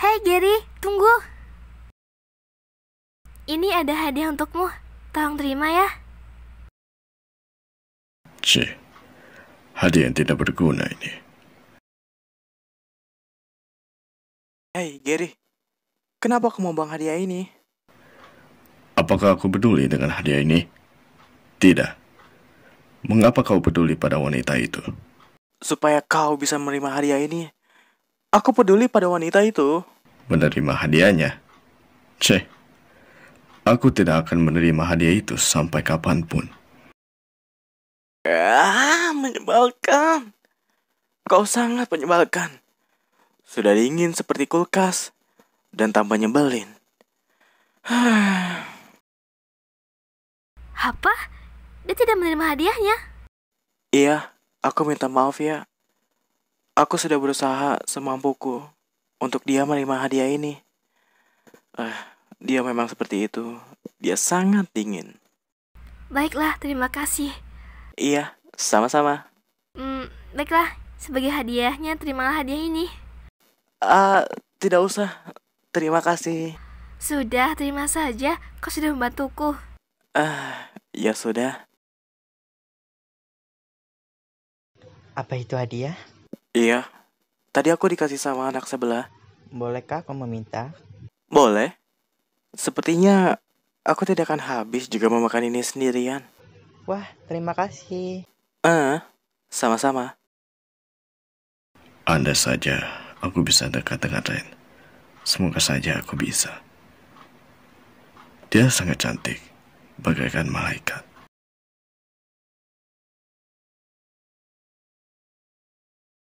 Hei Gary, tunggu. Ini ada hadiah untukmu. Tolong terima ya. Cih, hadiah yang tidak berguna ini. Hei Gary, kenapa kamu bang hadiah ini? Apakah aku peduli dengan hadiah ini? Tidak. Mengapa kau peduli pada wanita itu? Supaya kau bisa menerima hadiah ini. Aku peduli pada wanita itu menerima hadiahnya. Ceh, aku tidak akan menerima hadiah itu sampai kapanpun. Ah, menyebalkan. Kau sangat menyebalkan. Sudah dingin seperti kulkas dan tambah nyebelin. Apa? Dia tidak menerima hadiahnya? Iya, aku minta maaf ya. Aku sudah berusaha semampuku untuk dia menerima hadiah ini. Eh, dia memang seperti itu. Dia sangat dingin. Baiklah, terima kasih. Iya, sama-sama. Hmm, baiklah, sebagai hadiahnya terimalah hadiah ini. Ah, uh, tidak usah. Terima kasih. Sudah, terima saja. Kau sudah membantuku. Ah, uh, ya sudah. Apa itu hadiah? Iya, Tadi aku dikasih sama anak sebelah. Bolehkah kau meminta? Boleh. Sepertinya aku tidak akan habis juga memakan ini sendirian. Wah, terima kasih. Eh, uh, sama-sama. Anda saja, aku bisa dekat dengan Ren. Semoga saja aku bisa. Dia sangat cantik, bagaikan malaikat.